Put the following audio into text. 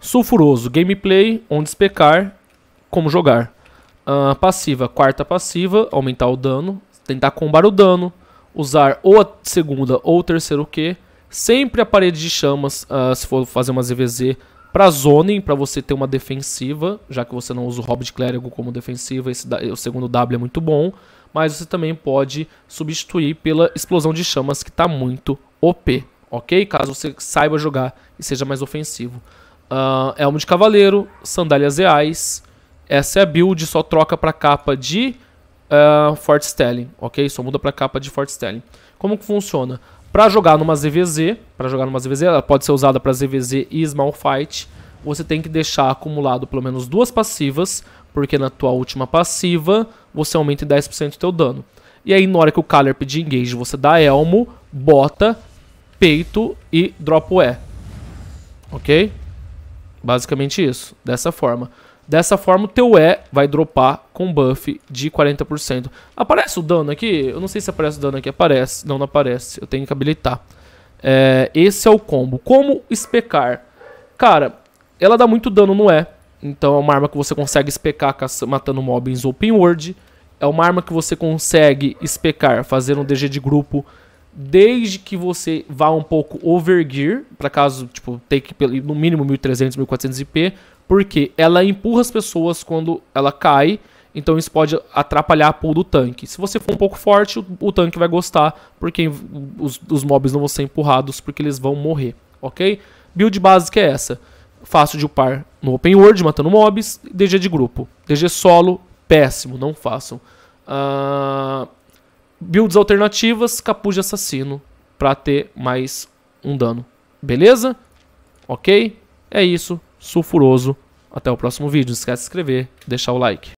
Sulfuroso, gameplay, onde especar, como jogar. Uh, passiva, quarta passiva, aumentar o dano, tentar combar o dano, usar ou a segunda ou o terceiro Q, sempre a parede de chamas, uh, se for fazer uma ZVZ para zoning, para você ter uma defensiva, já que você não usa o Hobbit Clérigo como defensiva, esse, o segundo W é muito bom, mas você também pode substituir pela explosão de chamas que está muito OP, ok? Caso você saiba jogar e seja mais ofensivo. Uh, elmo de cavaleiro, sandálias reais. Essa é a build, só troca pra capa de uh, Fort Stelling, ok? Só muda pra capa de Fort Stelling. Como que funciona? Pra jogar numa ZVZ, para jogar numa ZVZ, ela pode ser usada para ZVZ e Small Fight, você tem que deixar acumulado pelo menos duas passivas, porque na tua última passiva você aumenta em 10% o teu dano. E aí na hora que o Caller pedir engage, você dá elmo, bota, peito e dropa o E. Ok? Basicamente isso, dessa forma. Dessa forma, o teu E vai dropar com buff de 40%. Aparece o dano aqui? Eu não sei se aparece o dano aqui. Aparece. Não, não aparece. Eu tenho que habilitar. É, esse é o combo. Como especar? Cara, ela dá muito dano no E. Então é uma arma que você consegue especar matando mobs open world. É uma arma que você consegue especar fazendo um DG de grupo desde que você vá um pouco overgear, para caso, tipo, ter que no mínimo 1300, 1400p, porque ela empurra as pessoas quando ela cai, então isso pode atrapalhar a pull do tanque. Se você for um pouco forte, o, o tanque vai gostar, porque os, os mobs não vão ser empurrados, porque eles vão morrer, ok? Build básica é essa. Fácil de upar no open world, matando mobs, DG de grupo. DG solo, péssimo, não façam. Uh, builds alternativas, capuz de assassino, pra ter mais um dano. Beleza? Ok? É isso. Sulfuroso. Até o próximo vídeo. Não esquece de se inscrever, deixar o like.